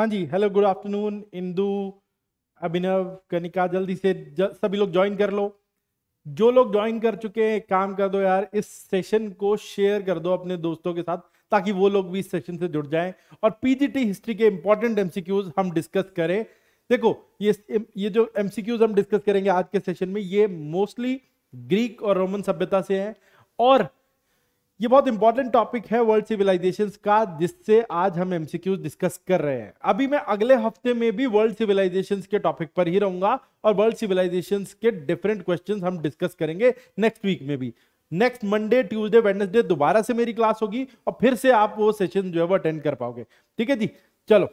हाँ जी hello good afternoon Indu Abhinav Kanika जल्दी से ज, सभी लोग ज्वाइन कर लो जो लोग ज्वाइन कर चुके हैं काम कर दो यार इस सेशन को शेयर कर दो अपने दोस्तों के साथ ताकि वो लोग भी इस सेशन से जुड़ जाएं और पीजीटी हिस्ट्री के इंपॉर्टेंट एमसीक्यूज हम डिस्कस करें देखो ये ये जो एमसीक्यूज हम डिस्कस करेंगे आज के सेशन में ये मोस्टली ग्रीक और रोमन सभ्यता से है और ये बहुत इंपॉर्टेंट टॉपिक है वर्ल्ड सिविलाइजेशन का जिससे आज हम एमसीक्यू डिस्कस कर रहे हैं अभी मैं अगले हफ्ते में भी वर्ल्ड सिविलाइजेशन के टॉपिक पर ही रहूंगा और वर्ल्ड सिविलाइजेशन के डिफरेंट क्वेश्चन हम डिस्कस करेंगे नेक्स्ट वीक में भी नेक्स्ट मंडे ट्यूजडे वेडनेसडे दोबारा से मेरी क्लास होगी और फिर से आप वो सेशन जो है वो अटेंड कर पाओगे ठीक है जी चलो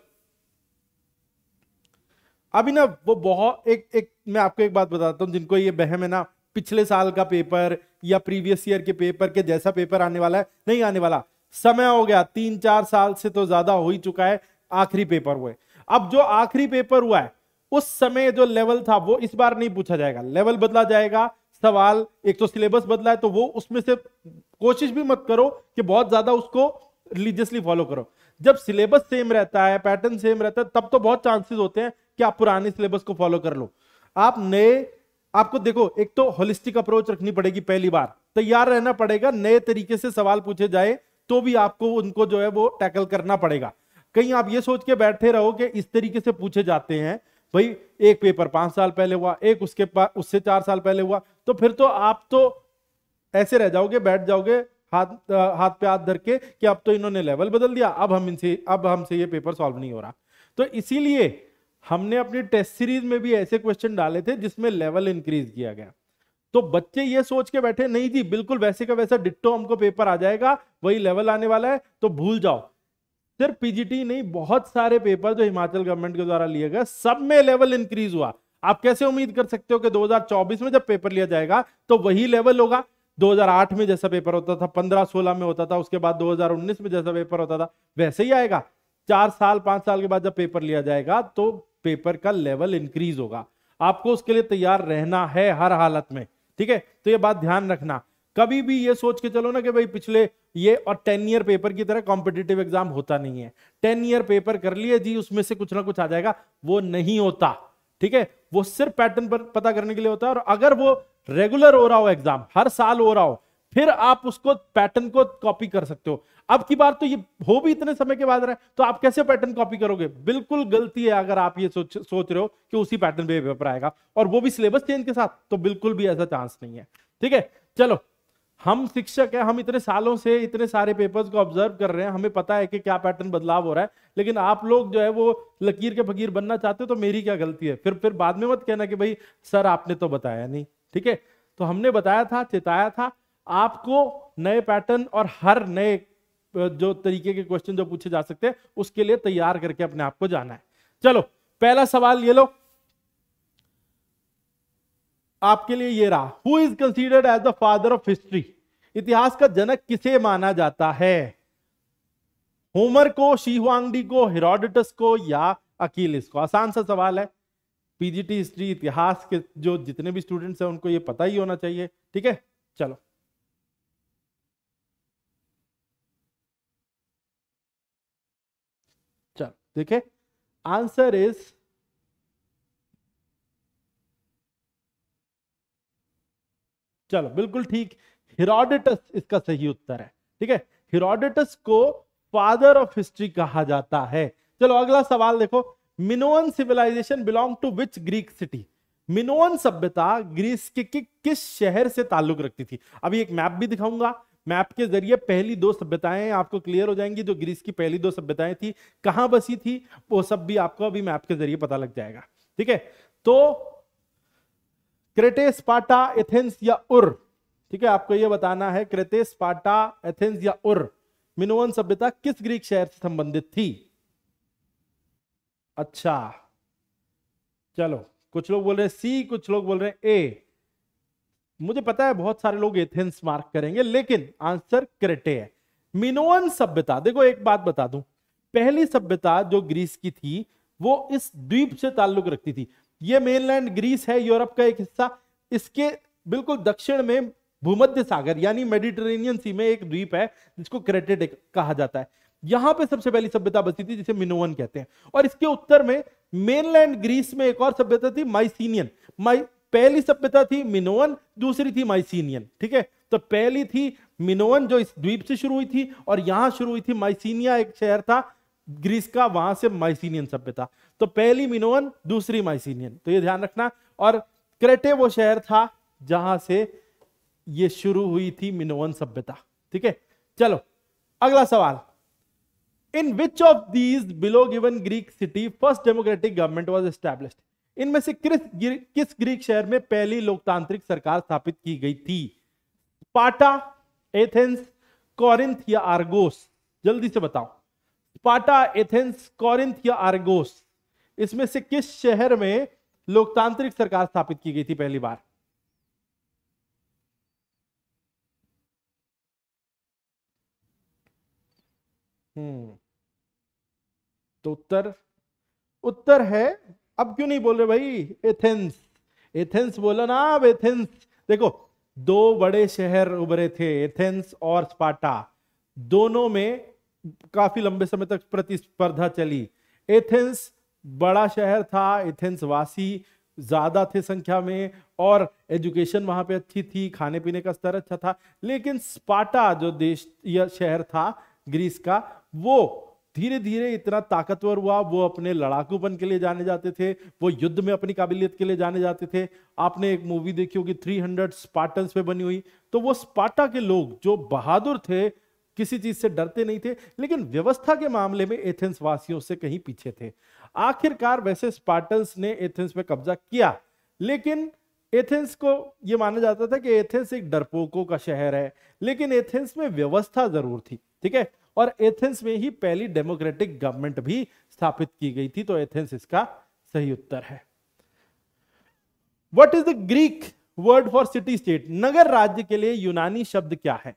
अभी ना वो बहुत एक एक मैं आपको एक बात बताता हूँ जिनको ये बहम है ना पिछले साल का पेपर या प्रीवियस ईयर के पेपर के जैसा पेपर आने वाला है नहीं आने वाला समय हो गया तीन चार साल से तो ज्यादा हो ही चुका है आखिरी पेपर हुए अब जो आखिरी पेपर हुआ है उस समय जो लेवल था वो इस बार नहीं पूछा जाएगा लेवल बदला जाएगा सवाल एक तो सिलेबस बदला है तो वो उसमें से कोशिश भी मत करो कि बहुत ज्यादा उसको रिलीजियसली फॉलो करो जब सिलेबस सेम रहता है पैटर्न सेम रहता है तब तो बहुत चांसेस होते हैं कि आप पुराने सिलेबस को फॉलो कर लो आप नए आपको देखो एक तो होलिस्टिक अप्रोच रखनी पड़ेगी पहली बार तैयार रहना पड़ेगा नए तरीके से सवाल पूछे जाए तो भी आपको उनको जो है वो टैकल करना पड़ेगा कहीं आप ये सोच के बैठे रहो कि इस तरीके से पूछे जाते हैं भाई एक पेपर पांच साल पहले हुआ एक उसके पास उससे चार साल पहले हुआ तो फिर तो आप तो ऐसे रह जाओगे बैठ जाओगे हाथ हाथ पे हाथ धर के कि अब तो इन्होंने लेवल बदल दिया अब हम इनसे अब हमसे ये पेपर सॉल्व नहीं हो रहा तो इसीलिए हमने अपनी टेस्ट सीरीज में भी ऐसे क्वेश्चन डाले थे जिसमें लेवल इंक्रीज किया गया तो बच्चे ये सोच के बैठे नहीं जी बिल्कुल वैसे का वैसा डिट्टो हमको पेपर आ जाएगा वही लेवल आने वाला है तो भूल जाओ सिर्फ पीजीटी नहीं बहुत सारे पेपर जो हिमाचल गवर्नमेंट के द्वारा लिए गए सब में लेवल इंक्रीज हुआ आप कैसे उम्मीद कर सकते हो कि 2024 में जब पेपर लिया जाएगा तो वही लेवल होगा 2008 में जैसा पेपर होता था 15-16 में होता था उसके बाद 2019 में जैसा पेपर होता था वैसे ही आएगा चार साल पांच साल के बाद जब पेपर लिया जाएगा तो पेपर का लेवल इंक्रीज होगा आपको उसके लिए तैयार रहना है हर हालत में ठीक है तो ये बात ध्यान रखना कभी भी ये सोच के चलो ना कि भाई पिछले ये और टेन ईयर पेपर की तरह कॉम्पिटेटिव एग्जाम होता नहीं है टेन ईयर पेपर कर लिए जी उसमें से कुछ ना कुछ आ जाएगा वो नहीं होता ठीक है वो सिर्फ पैटर्न पर पता करने के लिए होता है और अगर वो रेगुलर हो रहा हो एग्जाम हर साल हो रहा हो फिर आप उसको पैटर्न को कॉपी कर सकते हो अब की बार तो ये हो भी इतने समय के बाद रहा है तो आप कैसे पैटर्न कॉपी करोगे बिल्कुल गलती है अगर आप ये सोच सोच रहे हो कि उसी पैटर्न पे पेपर आएगा और वो भी सिलेबस चेंज के साथ तो बिल्कुल भी ऐसा चांस नहीं है ठीक है चलो हम शिक्षक है हम इतने सालों से इतने सारे पेपर्स को ऑब्जर्व कर रहे हैं हमें पता है कि क्या पैटर्न बदलाव हो रहा है लेकिन आप लोग जो है वो लकीर के फकीर बनना चाहते हो तो मेरी क्या गलती है फिर फिर बाद में मत कहना कि भाई सर आपने तो बताया नहीं ठीक है तो हमने बताया था चेताया था आपको नए पैटर्न और हर नए जो तरीके के क्वेश्चन जो पूछे जा सकते हैं उसके लिए तैयार करके अपने आप को जाना है चलो पहला सवाल ये लो आपके लिए ये रहा who is considered as the father of history इतिहास का जनक किसे माना जाता है होमर को शीवांगडी को हिरोडिटस को या अकीलिस को आसान सा सवाल है पीजीटी हिस्ट्री इतिहास के जो जितने भी स्टूडेंट्स हैं उनको ये पता ही होना चाहिए ठीक है चलो देखे आंसर इज चलो बिल्कुल ठीक हिरोडेटस इसका सही उत्तर है ठीक है हिरोडेटस को फादर ऑफ हिस्ट्री कहा जाता है चलो अगला सवाल देखो Minoan civilization belong to which Greek city Minoan सभ्यता ग्रीस के कि, किस शहर से ताल्लुक रखती थी अभी एक मैप भी दिखाऊंगा मैप के जरिए पहली दो सभ्यताएं आपको क्लियर हो जाएंगी जो ग्रीस की पहली दो सभ्यताएं थी कहां बसी थी वो सब भी आपको अभी मैप के जरिए पता लग जाएगा ठीक है तो क्रेटे स्पाटा एथेंस या उर ठीक है आपको यह बताना है क्रेटे स्पाटा एथेंस या उर मिनोवन सभ्यता किस ग्रीक शहर से संबंधित थी अच्छा चलो कुछ लोग बोल रहे हैं सी कुछ लोग बोल रहे हैं ए मुझे पता है बहुत सारे लोग एथेंस मार्क करेंगे लेकिन आंसर क्रेटे है मिनोअन सभ्यता देखो एक बात बता दूं पहली सभ्यता जो ग्रीस की थी वो इस द्वीप से ताल्लुक रखती थी ये मेनलैंड ग्रीस है यूरोप का एक हिस्सा इसके बिल्कुल दक्षिण में भूमध्य सागर यानी मेडिटेरेनियन सी में एक द्वीप है जिसको क्रेटेड कहा जाता है यहां पे सबसे पहली सभ्यता बसी थी जिसे मिनोवन कहते हैं और इसके उत्तर में मेनलैंड ग्रीस में एक और सभ्यता थी माइसिनियन माइ पहली सभ्यता थी मिनोवन दूसरी थी माइसीनियन ठीक है तो पहली थी मिनोवन जो इस द्वीप से शुरू हुई थी और यहां शुरू हुई थी माइसीनिया एक शहर था ग्रीस का वहां से माइसीनियन सभ्यता तो पहली मिनोवन दूसरी माइसीनियन तो ये ध्यान रखना और क्रेटे वो शहर था जहां से ये शुरू हुई थी मिनोवन सभ्यता ठीक है चलो अगला सवाल in which of these below given Greek city first democratic government was established? इनमें से किस किस ग्रीक शहर में पहली लोकतांत्रिक सरकार स्थापित की गई थी पाटा एथेंस कॉरिंथ या आर्गोस जल्दी से बताओ पाटा एथेंस कॉरिंथ या आर्गोस इसमें से किस शहर में लोकतांत्रिक सरकार स्थापित की गई थी पहली बार हम्म तो उत्तर उत्तर है अब क्यों नहीं बोल रहे भाई एथेंस एथेंस बोलो ना अब एथेंस देखो दो बड़े शहर उभरे थे एथेंस और स्पाटा दोनों में काफी लंबे समय तक प्रतिस्पर्धा चली एथेंस बड़ा शहर था एथेंस वासी ज्यादा थे संख्या में और एजुकेशन वहां पे अच्छी थी खाने पीने का स्तर अच्छा था लेकिन स्पाटा जो देश या शहर था ग्रीस का वो धीरे धीरे इतना ताकतवर हुआ वो अपने लड़ाकूपन के लिए जाने जाते थे वो युद्ध में अपनी काबिलियत के लिए जाने जाते थे आपने एक मूवी देखी होगी 300 हंड्रेड स्पार्टन्स पे बनी हुई तो वो स्पार्टा के लोग जो बहादुर थे किसी चीज से डरते नहीं थे लेकिन व्यवस्था के मामले में एथेंस वासियों से कहीं पीछे थे आखिरकार वैसे स्पार्टन्स ने एथेंस पे कब्जा किया लेकिन एथेंस को यह माना जाता था कि एथेंस एक डरपोकों का शहर है लेकिन एथेंस में व्यवस्था जरूर थी ठीक है और एथेंस में ही पहली डेमोक्रेटिक गवर्नमेंट भी स्थापित की गई थी तो एथेंस इसका सही उत्तर है what is the Greek word for city state नगर राज्य के लिए यूनानी शब्द क्या है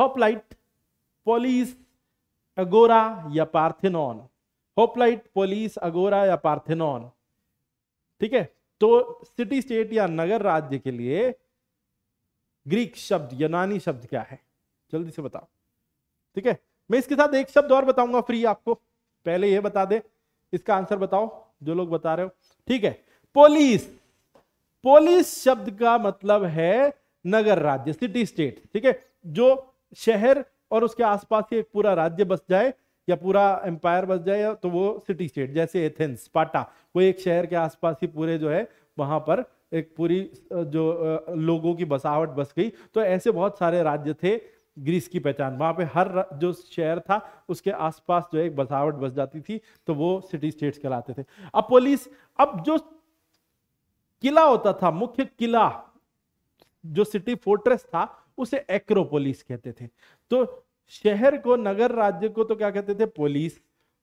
होपलाइट पोलिस अगोरा या पार्थिनॉन होपलाइट पोलिस अगोरा या पार्थिनॉन ठीक है तो सिटी स्टेट या नगर राज्य के लिए ग्रीक शब्द यूनानी शब्द क्या है जल्दी से बताओ ठीक है मैं इसके साथ एक शब्द और बताऊंगा फ्री आपको पहले यह बता दे इसका आंसर बताओ जो लोग बता रहे हो ठीक है पोलिस पोलिस शब्द का मतलब है नगर राज्य सिटी स्टेट ठीक है जो शहर और उसके आसपास ही एक पूरा राज्य बस जाए या पूरा एम्पायर बस जाए तो वो सिटी स्टेट जैसे एथेंस पाटा वो एक शहर के आसपास ही पूरे जो है वहां पर एक पूरी जो लोगों की बसावट बस गई तो ऐसे बहुत सारे राज्य थे ग्रीस की पहचान वहाँ पे हर जो शहर था उसके आसपास जो एक बसावट बस जाती थी तो वो सिटी स्टेट्स कहलाते थे अब पोलिस अब जो किला होता था मुख्य किला जो सिटी फोर्ट्रेस था उसे एक्रोपोलिस कहते थे तो शहर को नगर राज्य को तो क्या कहते थे पोलिस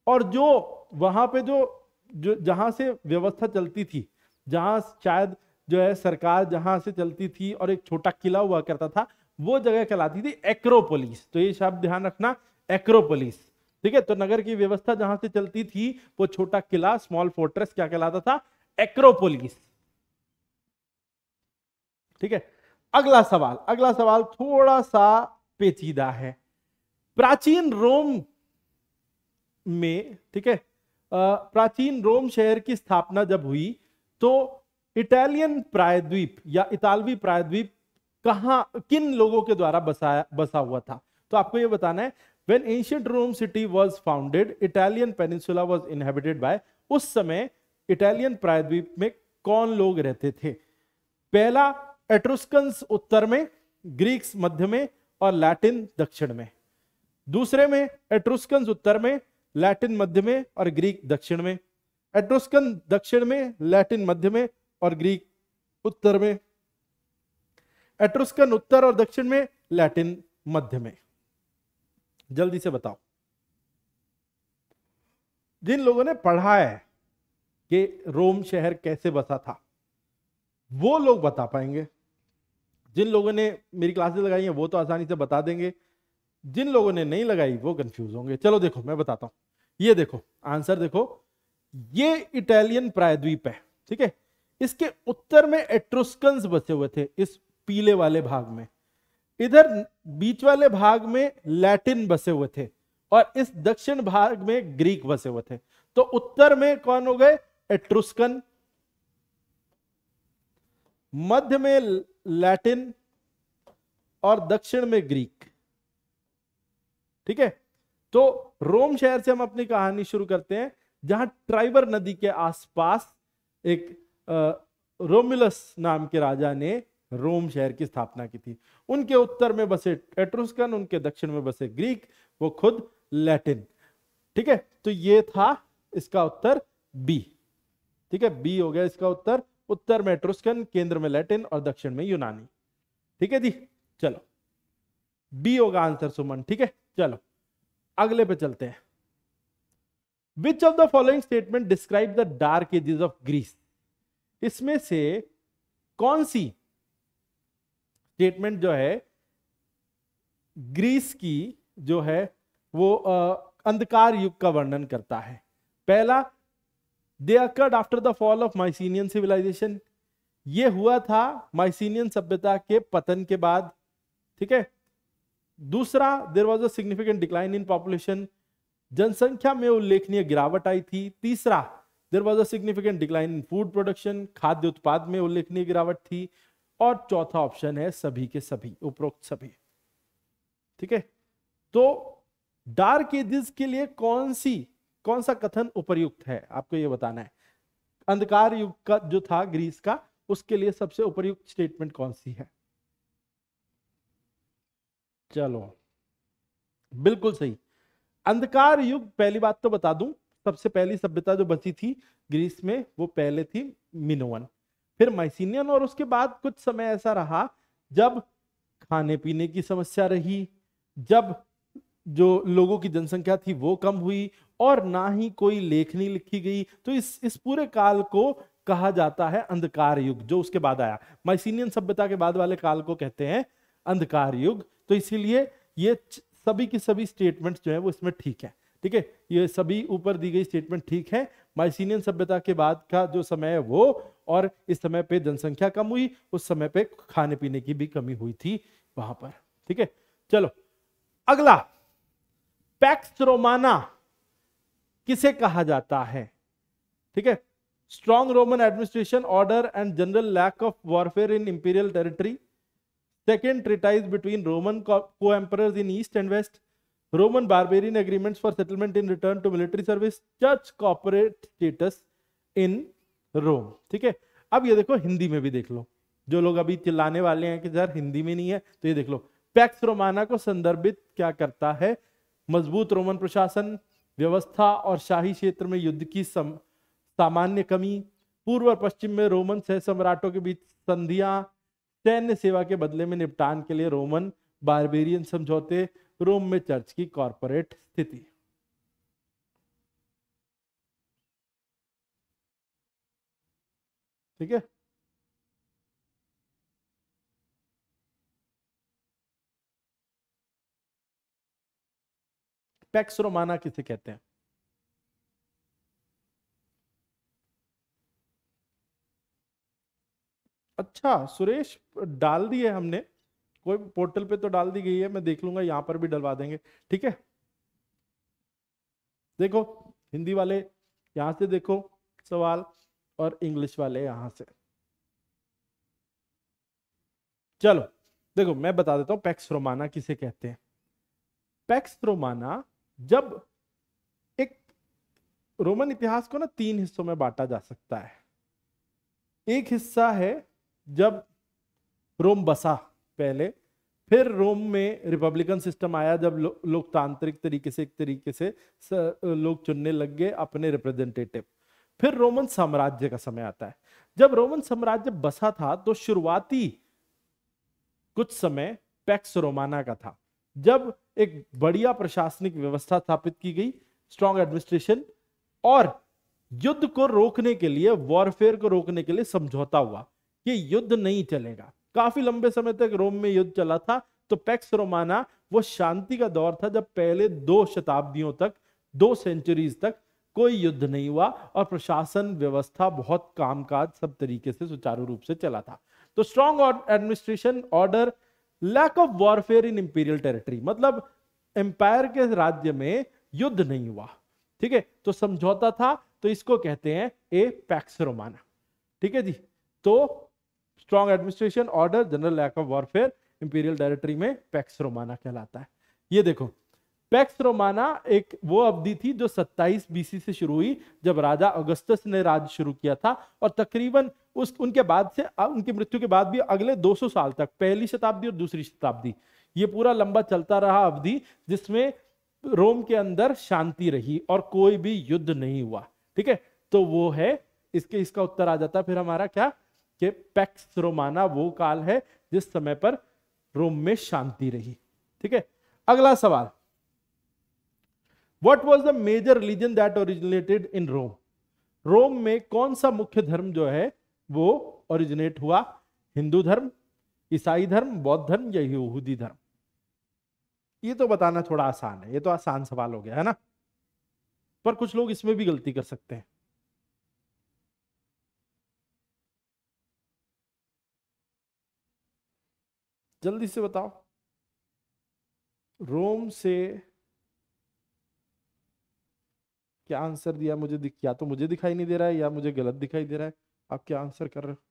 और जो वहां पे जो जो जहां से व्यवस्था चलती थी जहां शायद जो है सरकार जहां से चलती थी और एक छोटा किला हुआ करता था वो जगह कहलाती थी एक्रोपोलिस तो ये शब्द ध्यान रखना एक्रोपोलिस ठीक है तो नगर की व्यवस्था जहां से चलती थी वो छोटा किला स्मॉल फोर्ट्रेस क्या कहलाता था एक्रोपोलिस ठीक है अगला सवाल अगला सवाल थोड़ा सा पेचीदा है प्राचीन रोम में ठीक है प्राचीन रोम शहर की स्थापना जब हुई तो इटालियन प्रायद्वीप या इतालवी प्रायद्वीप कहा किन लोगों के द्वारा बसाया बसा हुआ था तो आपको यह बताना है when ancient Rome city was founded Italian peninsula was inhabited by उस समय इटालियन प्रायद्वीप में कौन लोग रहते थे पहला एट्रोस्कन्स उत्तर में ग्रीक्स मध्य में और लैटिन दक्षिण में दूसरे में एट्रोस्क उत्तर में लैटिन मध्य में और ग्रीक दक्षिण में एट्रोस्कन दक्षिण में लैटिन मध्य में और ग्रीक उत्तर में एट्रुस्कन उत्तर और दक्षिण में लैटिन मध्य में जल्दी से बताओ जिन लोगों ने पढ़ा है कि रोम शहर कैसे बसा था वो लोग बता पाएंगे जिन लोगों ने मेरी क्लासेस लगाई हैं वो तो आसानी से बता देंगे जिन लोगों ने नहीं लगाई वो कंफ्यूज होंगे चलो देखो मैं बताता हूं ये देखो आंसर देखो ये इटालियन प्रायद्वीप है ठीक है इसके उत्तर में एट्रोस्कन्स बसे हुए थे इस पीले वाले भाग में इधर बीच वाले भाग में लैटिन बसे हुए थे और इस दक्षिण भाग में ग्रीक बसे हुए थे तो उत्तर में कौन हो गए एट्रुस्कन मध्य में लैटिन और दक्षिण में ग्रीक ठीक है तो रोम शहर से हम अपनी कहानी शुरू करते हैं जहां ट्राइबर नदी के आसपास एक रोमिलस नाम के राजा ने रोम शहर की स्थापना की थी उनके उत्तर में बसे एट्रुस्कन उनके दक्षिण में बसे ग्रीक वो खुद लैटिन ठीक है तो ये था इसका उत्तर बी ठीक है बी हो गया इसका उत्तर उत्तर में एट्रुस्कन केंद्र में लैटिन और दक्षिण में यूनानी ठीक है जी चलो बी होगा आंसर सुमन ठीक है चलो अगले पे चलते हैं which of the following statement describe the dark ages of Greece इसमें से कौन सी स्टेटमेंट जो है ग्रीस की जो है वो अंधकार युग का वर्णन करता है पहला they occurred after the fall of Mycenaean civilization ये हुआ था माइसिनियन सभ्यता के पतन के बाद ठीक है दूसरा there was a significant decline in population जनसंख्या में उल्लेखनीय गिरावट आई थी तीसरा there was a significant decline in food production खाद्य उत्पाद में उल्लेखनीय गिरावट थी और चौथा ऑप्शन है सभी के सभी उपरोक्त सभी ठीक है तो डार्क एजिस के लिए कौन सी कौन सा कथन उपयुक्त है आपको यह बताना है अंधकार युग का जो था ग्रीस का उसके लिए सबसे उपयुक्त स्टेटमेंट कौन सी है चलो बिल्कुल सही अंधकार युग पहली बात तो बता दूं सबसे पहली सभ्यता जो बची थी ग्रीस में वो पहले थी मिनोवन फिर माइसिनियन और उसके बाद कुछ समय ऐसा रहा जब खाने पीने की समस्या रही जब जो लोगों की जनसंख्या थी वो कम हुई और ना ही कोई लेखनी लिखी गई तो इस इस पूरे काल को कहा जाता है अंधकार युग जो उसके बाद आया माइसिनियन सभ्यता के बाद वाले काल को कहते हैं अंधकार युग तो इसीलिए ये सभी की सभी स्टेटमेंट्स जो है वो इसमें ठीक है ठीक है ये सभी ऊपर दी गई स्टेटमेंट ठीक है माइसिनियन सभ्यता के बाद का जो समय है वो और इस समय पे जनसंख्या कम हुई उस समय पे खाने पीने की भी कमी हुई थी वहां पर ठीक है चलो अगला पैक्स रोमाना किसे कहा जाता है ठीक है strong Roman administration order and general lack of warfare in imperial territory second treaties between Roman को emperor in east and west Roman barbarian agreements for settlement in return to military service church corporate status in Rome ठीक है अब ये देखो हिंदी में भी देख लो जो लोग अभी चिल्लाने वाले हैं कि सर हिंदी में नहीं है तो ये देख लो पैक्स रोमाना को संदर्भित क्या करता है मजबूत रोमन प्रशासन व्यवस्था और शाही क्षेत्र में युद्ध की सम, सामान्य कमी पूर्व और पश्चिम में रोमन सह सम्राटों के बीच संधियां सैन्य सेवा के बदले में निपटान के लिए रोमन बारबेरियन समझौते रोम में चर्च की कॉरपोरेट स्थिति ठीक है पैक्स रोमाना किसे कहते हैं अच्छा सुरेश डाल दी है हमने कोई पोर्टल पे तो डाल दी गई है मैं देख लूंगा यहां पर भी डलवा देंगे ठीक है देखो हिंदी वाले यहां से देखो सवाल और इंग्लिश वाले यहां से चलो देखो मैं बता देता हूं पैक्स रोमाना किसे कहते हैं पैक्स रोमाना जब एक रोमन इतिहास को ना तीन हिस्सों में बांटा जा सकता है एक हिस्सा है जब रोम बसा पहले फिर रोम में रिपब्लिकन सिस्टम आया जब लो, लोकतांत्रिक तरीके से एक तरीके से लोग चुनने लग गए अपने रिप्रेजेंटेटिव फिर रोमन साम्राज्य का समय आता है जब रोमन साम्राज्य बसा था तो शुरुआती कुछ समय पैक्स रोमाना का था जब एक बढ़िया प्रशासनिक व्यवस्था स्थापित की गई स्ट्रॉन्ग एडमिनिस्ट्रेशन और युद्ध को रोकने के लिए वॉरफेयर को रोकने के लिए समझौता हुआ कि युद्ध नहीं चलेगा काफी लंबे समय तक रोम में युद्ध चला था तो पैक्स रोमाना वो शांति का दौर था जब पहले दो शताब्दियों तक दो सेंचुरीज तक कोई युद्ध नहीं हुआ और प्रशासन व्यवस्था बहुत कामकाज सब तरीके से सुचारू रूप से चला था तो strong administration order lack of warfare in imperial territory मतलब एम्पायर के राज्य में युद्ध नहीं हुआ ठीक है तो समझौता था तो इसको कहते हैं ए पैक्स रोमाना ठीक है जी तो strong administration order general lack of warfare imperial territory में पैक्स रोमाना कहलाता है ये देखो पैक्स रोमाना एक वो अवधि थी जो 27 बीसी से शुरू हुई जब राजा अगस्तस ने राज शुरू किया था और तकरीबन उस उनके बाद से उनकी मृत्यु के बाद भी अगले 200 साल तक पहली शताब्दी और दूसरी शताब्दी ये पूरा लंबा चलता रहा अवधि जिसमें रोम के अंदर शांति रही और कोई भी युद्ध नहीं हुआ ठीक है तो वो है इसके इसका उत्तर आ जाता फिर हमारा क्या कि पैक्स रोमाना वो काल है जिस समय पर रोम में शांति रही ठीक है अगला सवाल what was the major religion that originated in Rome Rome में कौन सा मुख्य धर्म जो है वो ओरिजिनेट हुआ हिंदू धर्म ईसाई धर्म बौद्ध धर्म या यहूदी धर्म ये तो बताना थोड़ा आसान है ये तो आसान सवाल हो गया है ना पर कुछ लोग इसमें भी गलती कर सकते हैं जल्दी से बताओ रोम से क्या आंसर दिया मुझे दिख या तो मुझे दिखाई नहीं दे रहा है या मुझे गलत दिखाई दे रहा है आप क्या आंसर कर रहे हो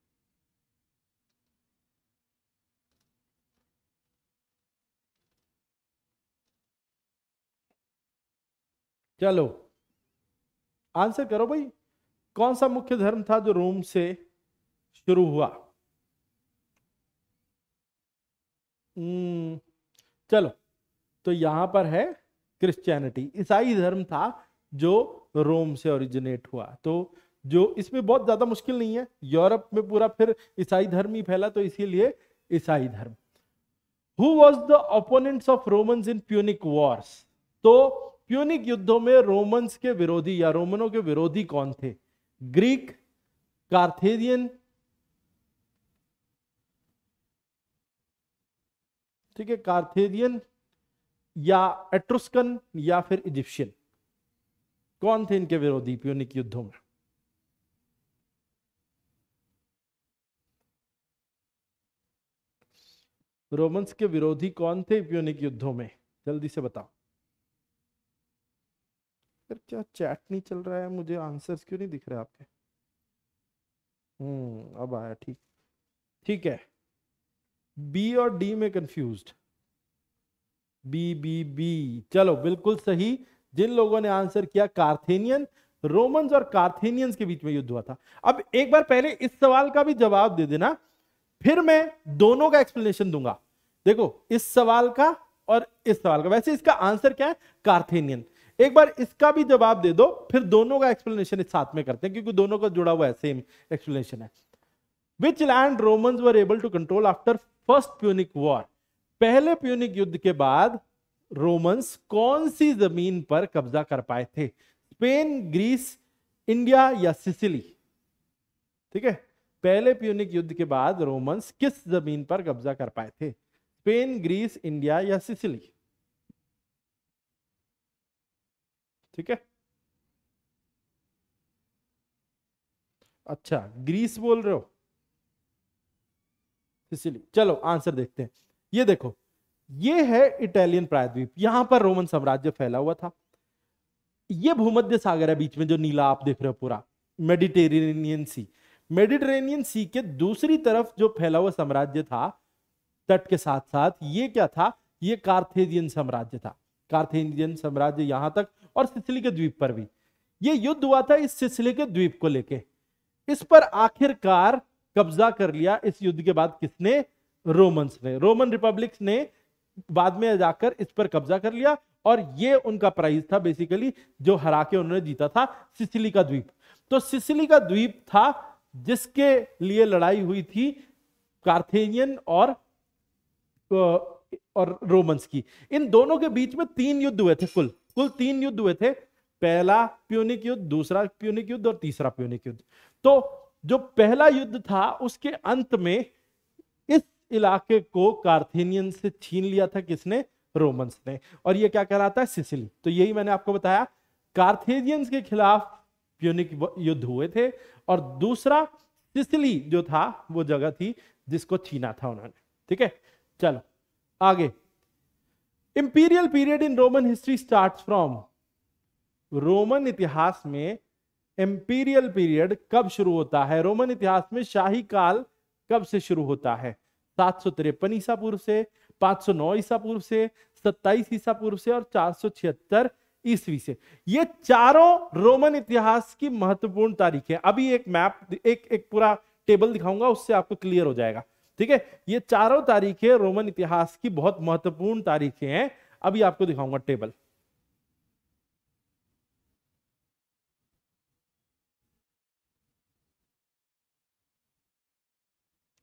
चलो आंसर करो भाई कौन सा मुख्य धर्म था जो रोम से शुरू हुआ हम्म चलो तो यहां पर है क्रिश्चियनिटी ईसाई धर्म था जो रोम से ओरिजिनेट हुआ तो जो इसमें बहुत ज़्यादा मुश्किल नहीं है यूरोप में पूरा फिर ईसाई धर्म ही फैला तो इसीलिए ईसाई धर्म who was the opponents of Romans in Punic wars तो प्यूनिक युद्धों में रोमन्स के विरोधी या रोमनों के विरोधी कौन थे ग्रीक कार्थेजियन ठीक है कार्थेजियन या एट्रुस्कन या फिर इजिप्शियन कौन थे इनके विरोधी प्यूनिक युद्धों में रोमन्स के विरोधी कौन थे प्यूनिक युद्धों में जल्दी से बताओ फिर क्या चैट नहीं चल रहा है मुझे आंसर्स क्यों नहीं दिख रहे आपके हम्म अब आया ठीक ठीक है बी और डी में कंफ्यूज्ड बी बी बी चलो बिल्कुल सही जिन लोगों ने आंसर किया कार्थेनियन रोमन्स और कार्थेनियंस के बीच में युद्ध हुआ था अब एक बार पहले इस सवाल का भी जवाब दे देना फिर मैं दोनों का एक्सप्लेनेशन दूंगा देखो इस सवाल का और इस सवाल का वैसे इसका आंसर क्या है कार्थेनियन एक बार इसका भी जवाब दे दो फिर दोनों का एक्सप्लेनेशन साथ में करते हैं क्योंकि दोनों का जुड़ा हुआ है सेम एक्सप्लेनेशन है which land Roman were able to control after first Punic war पहले प्यूनिक युद्ध के बाद रोमन्स कौन सी जमीन पर कब्जा कर पाए थे स्पेन ग्रीस इंडिया या सिसिली ठीक है पहले प्यूनिक युद्ध के बाद रोमन्स किस जमीन पर कब्जा कर पाए थे स्पेन ग्रीस इंडिया या सिसिली ठीक है अच्छा ग्रीस बोल रहे हो सिसिली चलो आंसर देखते हैं ये देखो ये है इटालियन प्रायद्वीप यहां पर रोमन साम्राज्य फैला हुआ था ये भूमध्य सागर है बीच में जो नीला आप देख रहे हो पूरा मेडिटेरेनियन सी मेडिटेरेनियन सी के दूसरी तरफ जो फैला हुआ साम्राज्य था तट के साथ साथ ये क्या था ये कार्थेजियन साम्राज्य था कार्थेजियन साम्राज्य यहां तक और सिसिली के द्वीप पर भी ये युद्ध हुआ था इस सिसिली के द्वीप को लेके इस पर आखिरकार कब्जा कर लिया इस युद्ध के बाद किसने रोमन्स ने रोमन रिपब्लिक्स ने बाद में जाकर इस पर कब्जा कर लिया और ये उनका प्राइज था बेसिकली जो हरा के उन्होंने जीता था सिसिली का द्वीप तो सिसिली का द्वीप था जिसके लिए लड़ाई हुई थी कार्थेनियन और और रोमन्स की इन दोनों के बीच में तीन युद्ध हुए थे कुल कुल तीन युद्ध हुए थे पहला प्यूनिक युद्ध दूसरा प्यूनिक युद्ध और तीसरा प्यूनिक युद्ध तो जो पहला युद्ध था उसके अंत में इलाके को कार्थेनियन से छीन लिया था किसने रोमन्स ने और ये क्या कहलाता है सिसिली तो यही मैंने आपको बताया कार्थेनियंस के खिलाफ प्यूनिक युद्ध हुए थे और दूसरा सिसिली जो था वो जगह थी जिसको छीना था उन्होंने ठीक है चलो आगे imperial period in Roman history start from Roman इतिहास में एम्पीरियल पीरियड कब शुरू होता है रोमन इतिहास में शाही काल कब से शुरू होता है सात सौ तिरपन ईसा पूर्व से पांच सौ नौ ईसा पूर्व से सत्ताईस ईसा पूर्व से और चार सौ छिहत्तर ईस्वी से ये चारों रोमन इतिहास की महत्वपूर्ण तारीखें अभी एक मैप एक एक पूरा टेबल दिखाऊंगा उससे आपको क्लियर हो जाएगा ठीक है ये चारों तारीखें रोमन इतिहास की बहुत महत्वपूर्ण तारीखें हैं अभी आपको दिखाऊंगा टेबल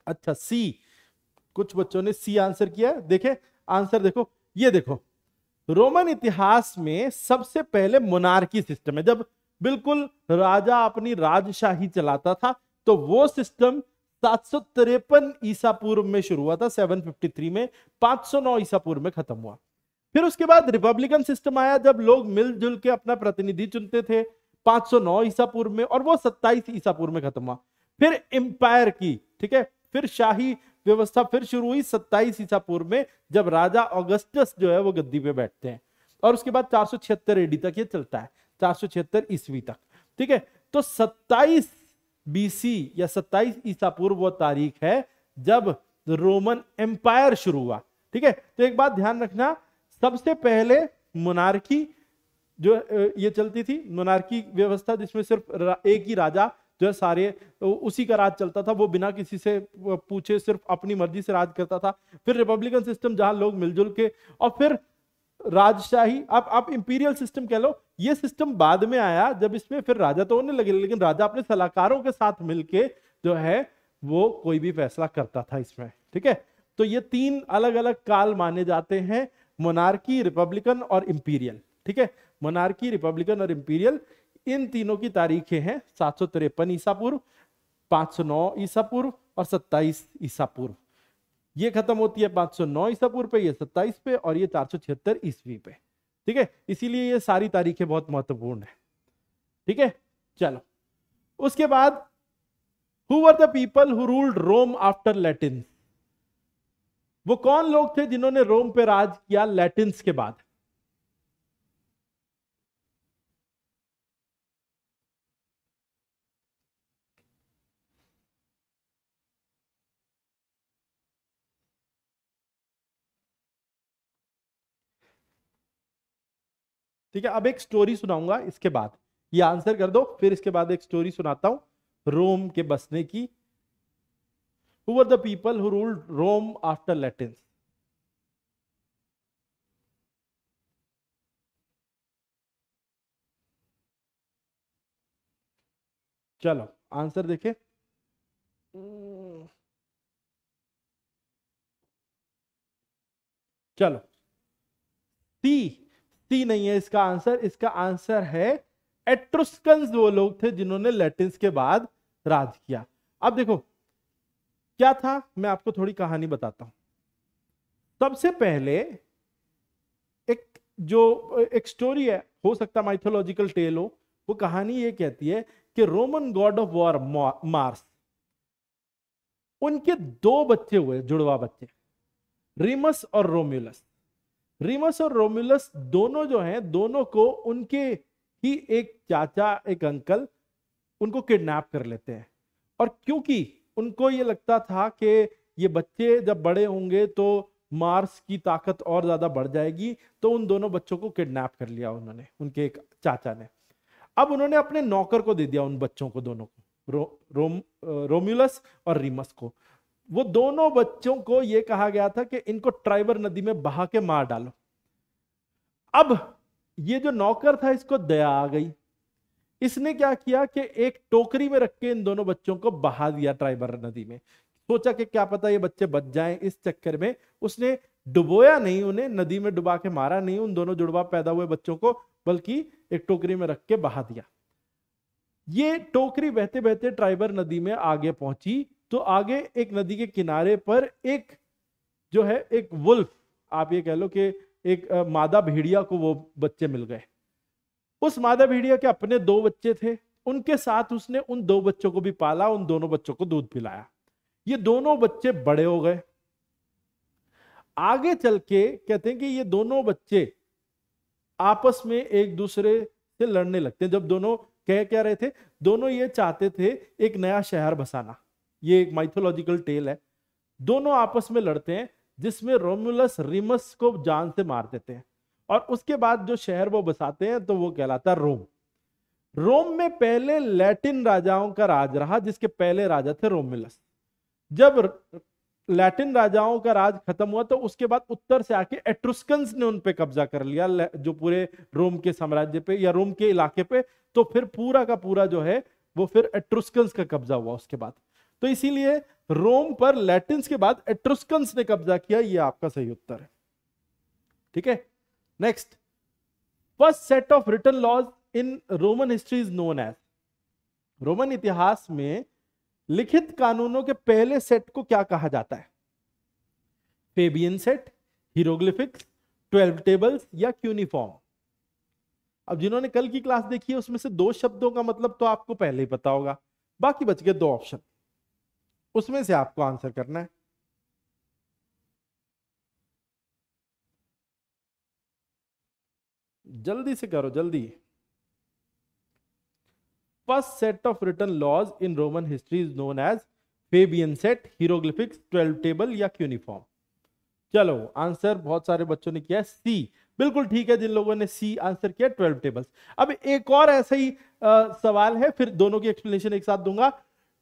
अच्छा सी कुछ बच्चों ने सी आंसर किया देखे आंसर देखो ये देखो रोमन इतिहास में सबसे पहले मोनार्की सिस्टम है जब बिल्कुल राजा अपनी राजशाही चलाता था तो वो सिस्टम सात सौ तिरपन ईसा पूर्व में शुरू हुआ था 753 में 509 ईसा पूर्व में खत्म हुआ फिर उसके बाद रिपब्लिकन सिस्टम आया जब लोग मिलजुल के अपना प्रतिनिधि चुनते थे 509 ईसा पूर्व में और वो 27 ईसा पूर्व में खत्म हुआ फिर एम्पायर की ठीक है फिर शाही व्यवस्था फिर शुरू हुई सत्ताईस ईसा पूर्व में जब राजा ऑगस्टस जो है वो गद्दी पे बैठते हैं और उसके बाद चार सौ छिहत्तर एडी तक ये चलता है चार सौ छिहत्तर ईस्वी तक ठीक है तो सत्ताईस बीसी या सत्ताईस ईसा पूर्व वो तारीख है जब रोमन एम्पायर शुरू हुआ ठीक है तो एक बात ध्यान रखना सबसे पहले मोनार्की जो ये चलती थी मोनार्की व्यवस्था जिसमें सिर्फ एक ही राजा जो है सारे तो उसी का राज चलता था वो बिना किसी से पूछे सिर्फ अपनी मर्जी से राज करता था फिर रिपब्लिकन सिस्टम जहां लोग मिलजुल के और फिर राजशाही आप आप इंपीरियल सिस्टम कह लो ये सिस्टम बाद में आया जब इसमें फिर राजा तो होने लगे लेकिन राजा अपने सलाहकारों के साथ मिलके जो है वो कोई भी फैसला करता था इसमें ठीक है तो ये तीन अलग अलग काल माने जाते हैं मोनार्की रिपब्लिकन और इंपीरियल ठीक है मोनार्की रिपब्लिकन और इंपीरियल इन तीनों की तारीखें हैं सात सौ तिरपन ईसा पूर्व पांच सौ नौ ईसा पूर्व और सत्ताईस ईसा पूर्व ये खत्म होती है नौ ईसा पूर्व पे ये सत्ताईस पे और ये छिहत्तर ईस्वी पे ठीक है इसीलिए ये सारी तारीखें बहुत महत्वपूर्ण है ठीक है चलो उसके बाद who are the people who ruled Rome after Latin वो कौन लोग थे जिन्होंने रोम पे राज किया लैटिन के बाद ठीक है अब एक स्टोरी सुनाऊंगा इसके बाद ये आंसर कर दो फिर इसके बाद एक स्टोरी सुनाता हूं रोम के बसने की who are the people who ruled Rome after Latin चलो आंसर देखे चलो सी टी नहीं है इसका आंसर इसका आंसर है एट्रुस्कन्स वो लोग थे जिन्होंने लैटिन के बाद राज किया अब देखो क्या था मैं आपको थोड़ी कहानी बताता हूं सबसे पहले एक जो एक स्टोरी है हो सकता माइथोलॉजिकल टेल हो वो कहानी ये कहती है कि Roman god of war Mars उनके दो बच्चे हुए जुड़वा बच्चे रिमस और रोम्यूलस रिमस और रोमुलस दोनों जो हैं दोनों को उनके ही एक चाचा एक अंकल उनको किडनैप कर लेते हैं और क्योंकि उनको ये लगता था कि ये बच्चे जब बड़े होंगे तो मार्स की ताकत और ज़्यादा बढ़ जाएगी तो उन दोनों बच्चों को किडनैप कर लिया उन्होंने उनके एक चाचा ने अब उन्होंने अपने नौकर को दे दिया उन बच्चों को दोनों को रो, रोम रोम्यूलस और रिमस को वो दोनों बच्चों को यह कहा गया था कि इनको ट्राइबर नदी में बहा के मार डालो अब ये जो नौकर था इसको दया आ गई इसने क्या किया कि एक टोकरी में रख के इन दोनों बच्चों को बहा दिया ट्राइबर नदी में सोचा कि क्या पता ये बच्चे बच जाएं इस चक्कर में उसने डुबोया नहीं उन्हें नदी में डुबा के मारा नहीं उन दोनों जुड़वा पैदा हुए बच्चों को बल्कि एक टोकरी में रख के बहा दिया ये टोकरी बहते बहते ट्राइबर नदी में आगे पहुंची तो आगे एक नदी के किनारे पर एक जो है एक वुल्फ आप ये कह लो कि एक मादा भेड़िया को वो बच्चे मिल गए उस मादा भेड़िया के अपने दो बच्चे थे उनके साथ उसने उन दो बच्चों को भी पाला उन दोनों बच्चों को दूध पिलाया ये दोनों बच्चे बड़े हो गए आगे चल के कहते हैं कि ये दोनों बच्चे आपस में एक दूसरे से लड़ने लगते हैं जब दोनों कह क्या रहे थे दोनों ये चाहते थे एक नया शहर बसाना ये एक माइथोलॉजिकल टेल है दोनों आपस में लड़ते हैं जिसमें रोमुलस रिमस को जान से मार देते हैं और उसके बाद जो शहर वो बसाते हैं तो वो कहलाता है रोम रोम में पहले लैटिन राजाओं का राज रहा जिसके पहले राजा थे रोमुलस जब लैटिन राजाओं का राज खत्म हुआ तो उसके बाद उत्तर से आके एट्रुस्क ने उन पे कब्जा कर लिया जो पूरे रोम के साम्राज्य पे या रोम के इलाके पे तो फिर पूरा का पूरा जो है वो फिर एट्रुस्क का कब्जा हुआ उसके बाद तो इसीलिए रोम पर लैटिन के बाद एट्रुस्कन्स ने कब्जा किया ये आपका सही उत्तर है ठीक है next first set of written laws in Roman history is known as Roman इतिहास में लिखित कानूनों के पहले सेट को क्या कहा जाता है Fabian set hieroglyphics twelve tables या क्यूनिफॉर्म अब जिन्होंने कल की क्लास देखी है उसमें से दो शब्दों का मतलब तो आपको पहले ही पता होगा बाकी बच गए दो ऑप्शन उसमें से आपको आंसर करना है जल्दी से करो जल्दी first set of written laws in Roman history is known as Fabian set hieroglyphics twelve table या क्यूनिफॉर्म चलो आंसर बहुत सारे बच्चों ने किया सी बिल्कुल ठीक है जिन लोगों ने सी आंसर किया ट्वेल्व टेबल्स अब एक और ऐसा ही आ, सवाल है फिर दोनों की एक्सप्लेनेशन एक साथ दूंगा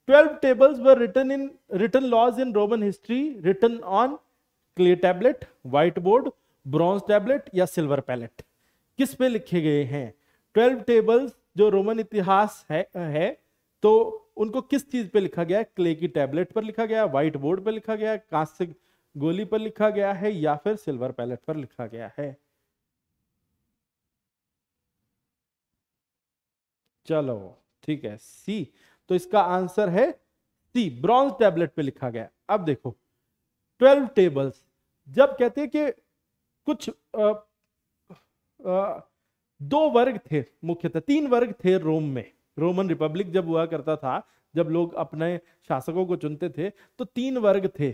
12 tables were written in written laws in Roman history written on clay tablet, whiteboard, bronze tablet या silver palette. किस पे लिखे गए हैं 12 tables जो रोमन इतिहास है है तो उनको किस चीज पे लिखा गया है क्ले की टैबलेट पर लिखा गया व्हाइट बोर्ड पर लिखा गया कांस्य गोली पर लिखा गया है या फिर सिल्वर पैलेट पर लिखा गया है चलो ठीक है सी तो इसका आंसर है सी ब्रॉन्ज टैबलेट पे लिखा गया अब देखो ट्वेल्व टेबल्स जब कहते हैं कि कुछ आ, आ, दो वर्ग थे मुख्यतः तीन वर्ग थे रोम में रोमन रिपब्लिक जब हुआ करता था जब लोग अपने शासकों को चुनते थे तो तीन वर्ग थे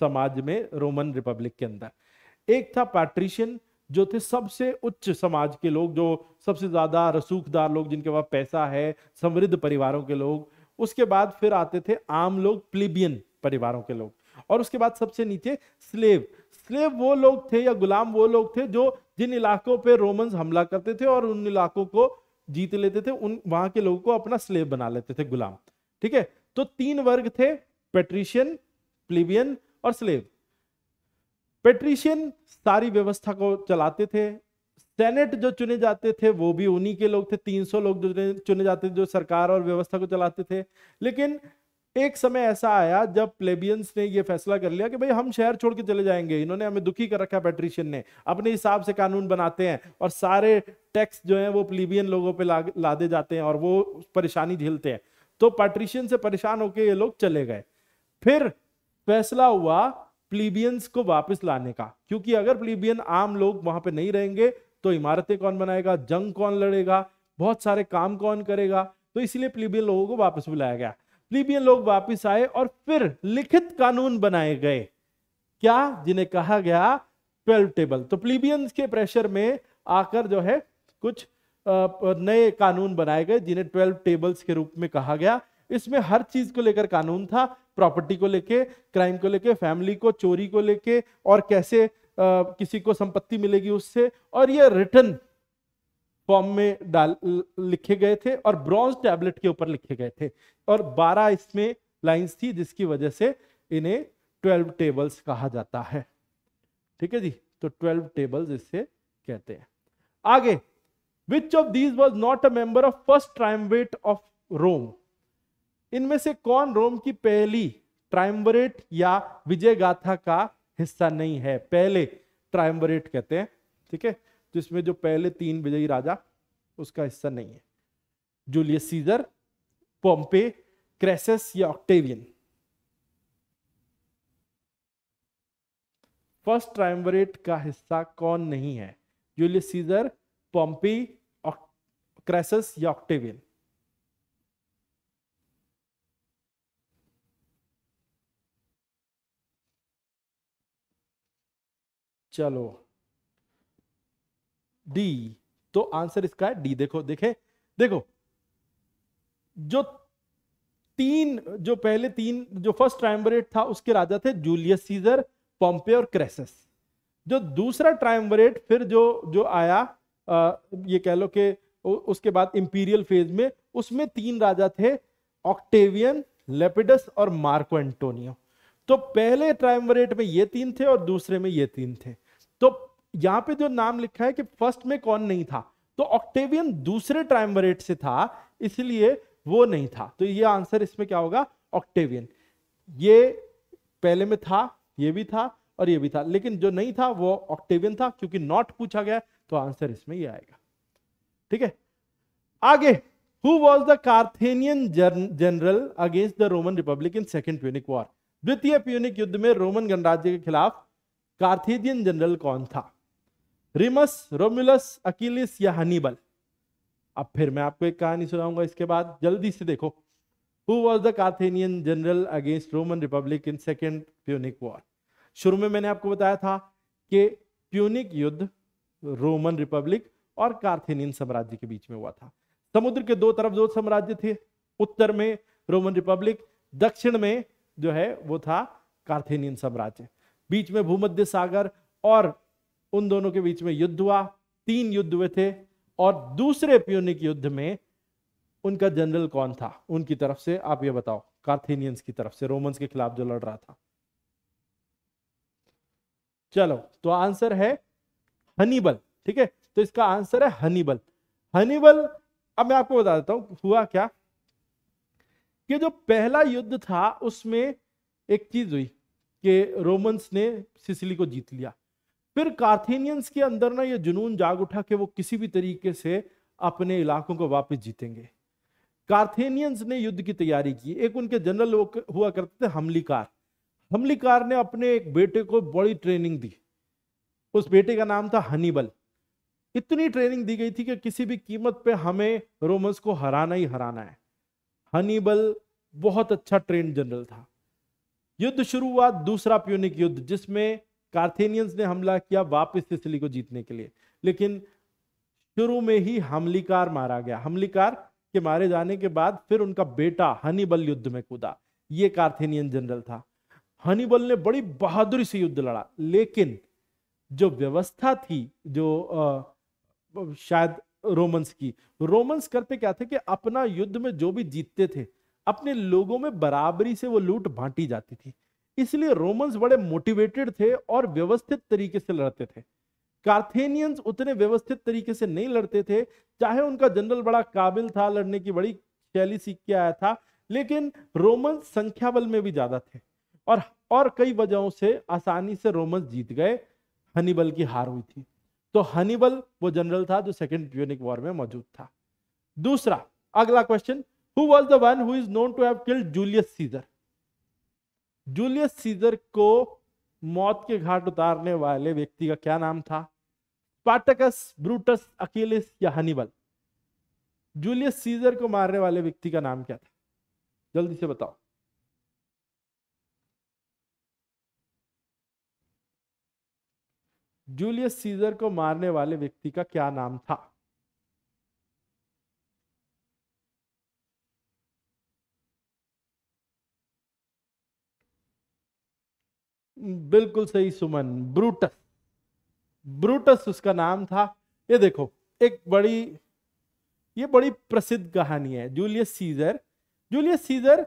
समाज में रोमन रिपब्लिक के अंदर एक था पैट्रिशियन जो थे सबसे उच्च समाज के लोग जो सबसे ज्यादा रसूखदार लोग जिनके पास पैसा है समृद्ध परिवारों के लोग उसके बाद फिर आते थे आम लोग प्लीबियन परिवारों के लोग और उसके बाद सबसे नीचे स्लेव स्लेव वो लोग थे या गुलाम वो लोग थे जो जिन इलाकों पे रोमन्स हमला करते थे और उन इलाकों को जीत लेते थे उन वहां के लोगों को अपना स्लेव बना लेते थे गुलाम ठीक है तो तीन वर्ग थे पेट्रिशियन प्लीबियन और स्लेव पेट्रिशियन सारी व्यवस्था को चलाते थे सेनेट जो चुने जाते थे वो भी उन्हीं के लोग थे 300 लोग जो चुने जाते थे जो सरकार और व्यवस्था को चलाते थे लेकिन एक समय ऐसा आया जब प्लेबियंस ने ये फैसला कर लिया कि भाई हम शहर छोड़ के चले जाएंगे इन्होंने हमें दुखी कर रखा पेट्रिशियन ने अपने हिसाब से कानून बनाते हैं और सारे टैक्स जो हैं वो प्लेबियन लोगों पर ला लादे जाते हैं और वो परेशानी झेलते हैं तो पेट्रिशियन से परेशान होकर ये लोग चले गए फिर फैसला हुआ प्लीबियंस को वापस लाने का क्योंकि अगर प्लीबियन आम लोग वहां पे नहीं रहेंगे तो इमारतें कौन बनाएगा जंग कौन लड़ेगा बहुत सारे काम कौन करेगा तो इसलिए प्लीबियन लोगों को वापस बुलाया गया प्लीबियन लोग वापस आए और फिर लिखित कानून बनाए गए क्या जिन्हें कहा गया ट्वेल्व टेबल तो प्लीबियंस के प्रेशर में आकर जो है कुछ नए कानून बनाए गए जिन्हें ट्वेल्व टेबल्स के रूप में कहा गया इसमें हर चीज को लेकर कानून था प्रॉपर्टी को लेके क्राइम को लेके फैमिली को चोरी को लेके और कैसे किसी को संपत्ति मिलेगी उससे और ये रिटर्न फॉर्म में डाल लिखे गए थे और ब्रॉन्ज टैबलेट के ऊपर लिखे गए थे और 12 इसमें लाइंस थी जिसकी वजह से इन्हें 12 टेबल्स कहा जाता है ठीक है जी तो 12 टेबल्स इससे कहते हैं आगे which of these was not a member of first triumvirate of Rome इनमें से कौन रोम की पहली ट्राइमवरेट या विजय गाथा का हिस्सा नहीं है पहले ट्रायम्बरेट कहते हैं ठीक है जिसमें जो पहले तीन विजयी राजा उसका हिस्सा नहीं है जूलियस सीजर पोम्पे क्रेसेस या ऑक्टेवियन फर्स्ट ट्रायम्बरेट का हिस्सा कौन नहीं है जूलियस सीजर पोम्पी क्रेसेस या ऑक्टेवियन चलो डी तो आंसर इसका है डी देखो देखे देखो जो तीन जो पहले तीन जो फर्स्ट ट्राइम्बरेट था उसके राजा थे जूलियस सीजर पॉम्पे और क्रेसस जो दूसरा ट्राइम्बरेट फिर जो जो आया आ, ये कह लो कि उसके बाद इंपीरियल फेज में उसमें तीन राजा थे ऑक्टेवियन लेपिडस और मार्को एंटोनियो तो पहले ट्राइम्बरेट में ये तीन थे और दूसरे में ये तीन थे तो यहां पे जो नाम लिखा है कि फर्स्ट में कौन नहीं था तो ऑक्टेवियन दूसरे ट्राइमरेट से था इसलिए वो नहीं था तो ये आंसर इसमें क्या होगा ऑक्टेवियन ये पहले में था ये भी था और ये भी था लेकिन जो नहीं था वो ऑक्टेवियन था क्योंकि नॉट पूछा गया तो आंसर इसमें ये आएगा ठीक है आगे who was the Carthaginian general against the Roman republic in second Punic war द्वितीय प्यूनिक युद्ध में रोमन गणराज्य के खिलाफ कार्थेजियन जनरल कौन था रिमस रोमुलस अकीलिस या हनीबल अब फिर मैं आपको एक कहानी सुनाऊंगा इसके बाद जल्दी से देखो who was the Carthaginian general against Roman republic in second Punic war शुरू में मैंने आपको बताया था कि प्यूनिक युद्ध रोमन रिपब्लिक और कार्थेनियन साम्राज्य के बीच में हुआ था समुद्र के दो तरफ दो साम्राज्य थे उत्तर में रोमन रिपब्लिक दक्षिण में जो है वो था कार्थेनियन साम्राज्य बीच में भूमध्य सागर और उन दोनों के बीच में युद्ध हुआ तीन युद्ध हुए थे और दूसरे प्यूनिक युद्ध में उनका जनरल कौन था उनकी तरफ से आप ये बताओ कार्थेनियंस की तरफ से रोमन्स के खिलाफ जो लड़ रहा था चलो तो आंसर है हनीबल ठीक है तो इसका आंसर है हनीबल हनीबल अब मैं आपको बता देता हूं हुआ क्या कि जो पहला युद्ध था उसमें एक चीज हुई कि रोमन्स ने सिसिली को जीत लिया फिर कार्थेनियंस के अंदर ना ये जुनून जाग उठा कि वो किसी भी तरीके से अपने इलाकों को वापस जीतेंगे कार्थेनियंस ने युद्ध की तैयारी की एक उनके जनरल हुआ करते थे हमलीकार हमलीकार ने अपने एक बेटे को बड़ी ट्रेनिंग दी उस बेटे का नाम था हनीबल इतनी ट्रेनिंग दी गई थी कि किसी भी कीमत पे हमें रोमन्स को हराना ही हराना है हनीबल बहुत अच्छा ट्रेन जनरल था युद्ध शुरू हुआ दूसरा प्यूनिक युद्ध जिसमें कार्थेनियंस ने हमला किया वापस सिसिली को जीतने के लिए लेकिन शुरू में ही हमलीकार मारा गया हमलीकार के मारे जाने के बाद फिर उनका बेटा हनीबल युद्ध में कूदा ये कार्थेनियन जनरल था हनीबल ने बड़ी बहादुरी से युद्ध लड़ा लेकिन जो व्यवस्था थी जो आ, शायद रोमन्स की रोमन्स करते क्या थे कि अपना युद्ध में जो भी जीतते थे अपने लोगों में बराबरी से वो लूट बांटी जाती थी इसलिए रोमन्स बड़े मोटिवेटेड थे और व्यवस्थित तरीके से लड़ते थे कार्थेनियंस उतने व्यवस्थित तरीके से नहीं लड़ते थे चाहे उनका जनरल बड़ा काबिल था लड़ने की बड़ी शैली सीख के आया था लेकिन रोमन संख्या बल में भी ज्यादा थे और और कई वजहों से आसानी से रोमन जीत गए हनीबल की हार हुई थी तो हनीबल वो जनरल था जो सेकेंड प्यूनिक वॉर में मौजूद था दूसरा अगला question who was the one who is known to have killed Julius Caesar? julius caesar को मौत के घाट उतारने वाले व्यक्ति का क्या नाम था पाटकस ब्रूटस अकेलिस या हनीबल जूलियस सीजर को मारने वाले व्यक्ति का नाम क्या था जल्दी से बताओ जूलियस सीजर को मारने वाले व्यक्ति का क्या नाम था बिल्कुल सही सुमन ब्रूटस ब्रूटस उसका नाम था ये देखो एक बड़ी ये बड़ी प्रसिद्ध कहानी है Julius Caesar Julius Caesar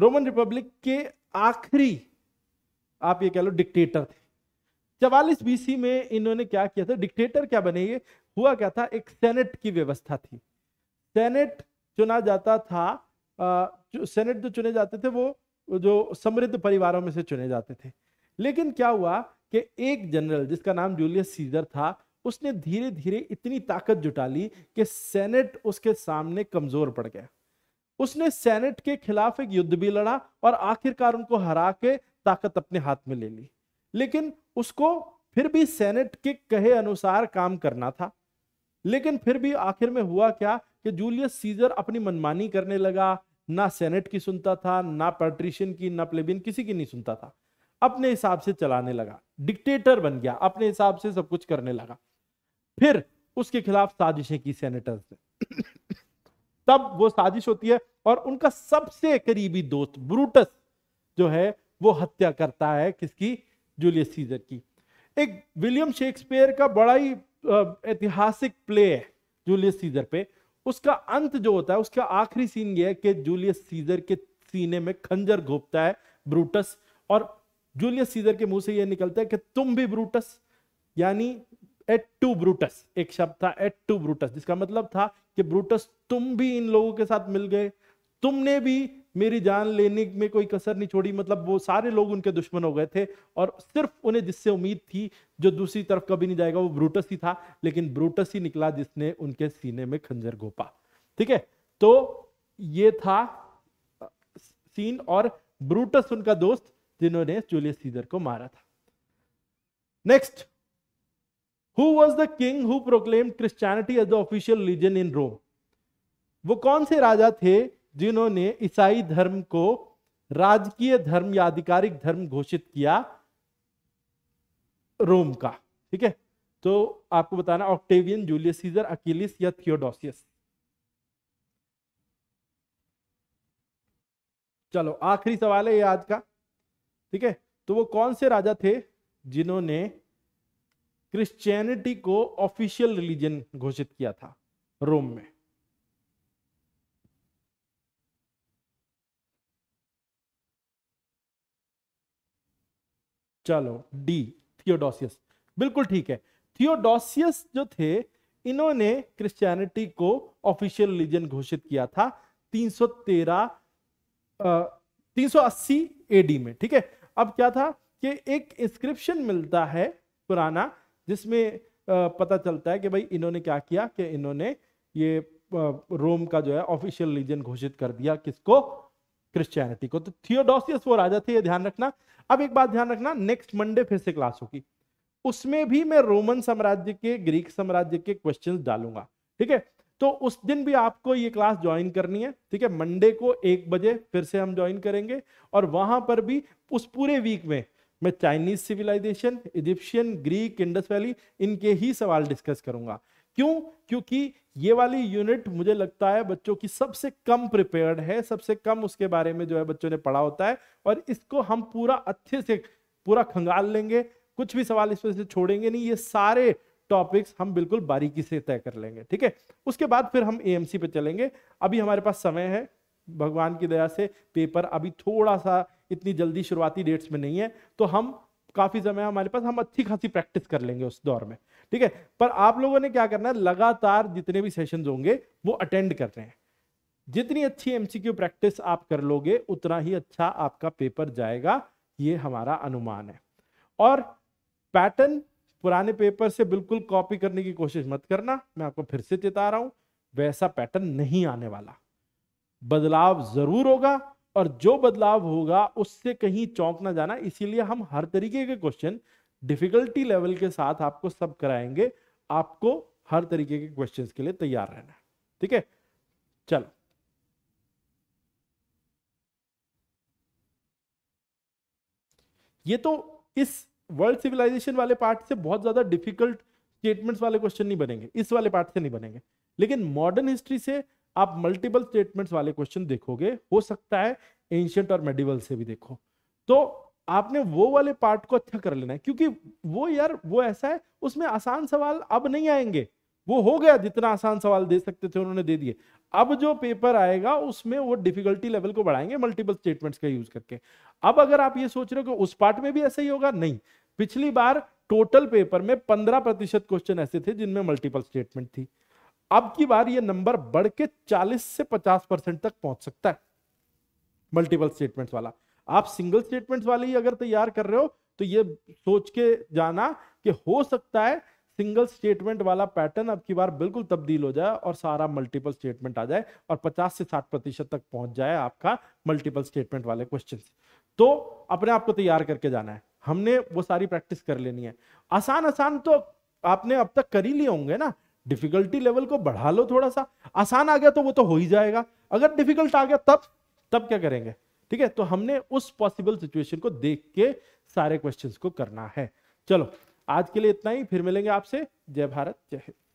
Roman republic के आखिरी आप ये कह लो डिक्टेटर थे चवालीस बीसी में इन्होंने क्या किया था डिक्टेटर क्या बने ये हुआ क्या था एक सेनेट की व्यवस्था थी सेनेट चुना जाता था सेनेट जो चुने जाते थे वो जो समृद्ध परिवारों में से चुने जाते थे लेकिन क्या हुआ कि एक जनरल जिसका नाम जूलियस सीजर था उसने धीरे धीरे इतनी ताकत जुटा ली कि सेनेट उसके सामने कमजोर पड़ गया उसने सेनेट के खिलाफ एक युद्ध भी लड़ा और आखिरकार उनको हरा के ताकत अपने हाथ में ले ली लेकिन उसको फिर भी सेनेट के कहे अनुसार काम करना था लेकिन फिर भी आखिर में हुआ क्या कि जूलियस सीजर अपनी मनमानी करने लगा ना सेनेट की सुनता था ना पैट्रिशियन की ना प्लेबिन किसी की नहीं सुनता था अपने हिसाब से चलाने लगा डिक्टेटर बन गया अपने हिसाब से सब कुछ करने लगा फिर उसके खिलाफ साजिशें की सेनेटर्स ने तब वो साजिश होती है और उनका सबसे करीबी दोस्त ब्रूटस जो है वो हत्या करता है किसकी जूलियस सीजर की एक विलियम शेक्सपियर का बड़ा ही ऐतिहासिक प्ले है जूलियस सीजर पे उसका अंत जो होता है उसका आखिरी सीन यह है कि जूलियस सीजर के सीने में खंजर घोपता है ब्रूटस और जूलियस सीजर के मुंह से यह निकलता है कि तुम भी ब्रूटस यानी एट टू ब्रूटस एक शब्द था एट टू ब्रूटस जिसका मतलब था कि ब्रूटस तुम भी इन लोगों के साथ मिल गए तुमने भी मेरी जान लेने में कोई कसर नहीं छोड़ी मतलब वो सारे लोग उनके दुश्मन हो गए थे और सिर्फ उन्हें जिससे उम्मीद थी जो दूसरी तरफ कभी नहीं जाएगा वो ब्रूटस ही था लेकिन ब्रूटस ही निकला जिसने उनके सीने में खंजर घोपा ठीक है तो ये था सीन और ब्रूटस उनका दोस्त जिन्होंने जूलियस सीजर को मारा था next who was the king who proclaim Christianity as the official religion in Rome वो कौन से राजा थे जिन्होंने ईसाई धर्म को राजकीय धर्म या आधिकारिक धर्म घोषित किया रोम का ठीक है तो आपको बताना ऑक्टेवियन जूलियस सीजर अकेलिस या थियोडोसियस चलो आखिरी सवाल है ये आज का ठीक है तो वो कौन से राजा थे जिन्होंने क्रिश्चियनिटी को ऑफिशियल रिलीजन घोषित किया था रोम में चलो डी थियोडोसियस बिल्कुल ठीक है थियोडोसियस जो थे इन्होंने क्रिश्चियनिटी को ऑफिशियल रिलीजन घोषित किया था 313 380 एडी में ठीक है अब क्या था कि एक इंस्क्रिप्शन मिलता है पुराना जिसमें पता चलता है कि भाई इन्होंने क्या किया कि इन्होंने ये रोम का जो है ऑफिशियल रिलीजन घोषित कर दिया किसको क्रिश्चियनिटी को तो थियोडोसियस वो राजा थे ये ध्यान रखना अब एक बात ध्यान रखना नेक्स्ट मंडे फिर से क्लास होगी उसमें भी मैं रोमन साम्राज्य के ग्रीक साम्राज्य के क्वेश्चन डालूंगा ठीक है तो उस दिन भी आपको ये क्लास ज्वाइन करनी है ठीक है मंडे को एक बजे फिर से हम ज्वाइन करेंगे और वहां पर भी उस पूरे वीक में मैं Chinese civilization Egyptian Greek Indus valley इनके ही सवाल डिस्कस करूंगा क्यों क्योंकि ये वाली यूनिट मुझे लगता है बच्चों की सबसे कम प्रिपेयर्ड है सबसे कम उसके बारे में जो है बच्चों ने पढ़ा होता है और इसको हम पूरा अच्छे से पूरा खंगाल लेंगे कुछ भी सवाल इसमें से छोड़ेंगे नहीं ये सारे टॉपिक्स हम बिल्कुल बारीकी से तय कर लेंगे ठीक है उसके बाद फिर हम ए पे चलेंगे अभी हमारे पास समय है भगवान की दया से पेपर अभी थोड़ा सा इतनी जल्दी शुरुआती डेट्स में नहीं है तो हम काफ़ी समय हमारे पास हम अच्छी खासी प्रैक्टिस कर लेंगे उस दौर में ठीक है पर आप लोगों ने क्या करना है लगातार जितने भी सेशन होंगे वो अटेंड कर रहे हैं जितनी अच्छी एमसीक्यू प्रैक्टिस आप कर लोगे उतना ही अच्छा आपका पेपर जाएगा ये हमारा अनुमान है और पैटर्न पुराने पेपर से बिल्कुल कॉपी करने की कोशिश मत करना मैं आपको फिर से चेता रहा हूं वैसा पैटर्न नहीं आने वाला बदलाव जरूर होगा और जो बदलाव होगा उससे कहीं चौंक ना जाना इसीलिए हम हर तरीके के क्वेश्चन डिफिकल्टी लेवल के साथ आपको सब कराएंगे आपको हर तरीके के क्वेश्चन के लिए तैयार रहना है ठीक है चलो ये तो इस वर्ल्ड सिविलाइजेशन वाले पार्ट से बहुत ज्यादा डिफिकल्ट स्टेटमेंट्स वाले क्वेश्चन नहीं बनेंगे इस वाले पार्ट से नहीं बनेंगे लेकिन मॉडर्न हिस्ट्री से आप मल्टीपल स्टेटमेंट्स वाले क्वेश्चन देखोगे हो सकता है एंशियंट और मेडिवल से भी देखो तो आपने वो वाले पार्ट को अच्छा कर लेना है क्योंकि वो यार वो ऐसा है उसमें आसान सवाल अब नहीं आएंगे वो हो गया जितना आसान सवाल दे सकते थे उन्होंने दे दिए अब जो पेपर आएगा उसमें वो डिफिकल्टी लेवल को बढ़ाएंगे मल्टीपल स्टेटमेंट्स का यूज करके अब अगर आप ये सोच रहे हो कि उस पार्ट में भी ऐसा ही होगा नहीं पिछली बार टोटल पेपर में पंद्रह प्रतिशत क्वेश्चन ऐसे थे जिनमें मल्टीपल स्टेटमेंट थी अब की बार ये नंबर बढ़ के चालीस से पचास परसेंट तक पहुंच सकता है मल्टीपल स्टेटमेंट वाला आप सिंगल स्टेटमेंट्स वाले ही अगर तैयार कर रहे हो तो ये सोच के जाना कि हो सकता है सिंगल स्टेटमेंट वाला पैटर्न अब की बार बिल्कुल तब्दील हो जाए और सारा मल्टीपल स्टेटमेंट आ जाए और 50 से 60 प्रतिशत तक पहुंच जाए आपका मल्टीपल स्टेटमेंट वाले क्वेश्चन तो अपने आप को तैयार करके जाना है हमने वो सारी प्रैक्टिस कर लेनी है आसान आसान तो आपने अब तक कर ही लिए होंगे ना डिफिकल्टी लेवल को बढ़ा लो थोड़ा सा आसान आ गया तो वो तो हो ही जाएगा अगर डिफिकल्ट आ गया तब तब क्या करेंगे ठीक है तो हमने उस पॉसिबल सिचुएशन को देख के सारे क्वेश्चंस को करना है चलो आज के लिए इतना ही फिर मिलेंगे आपसे जय भारत जय हिंद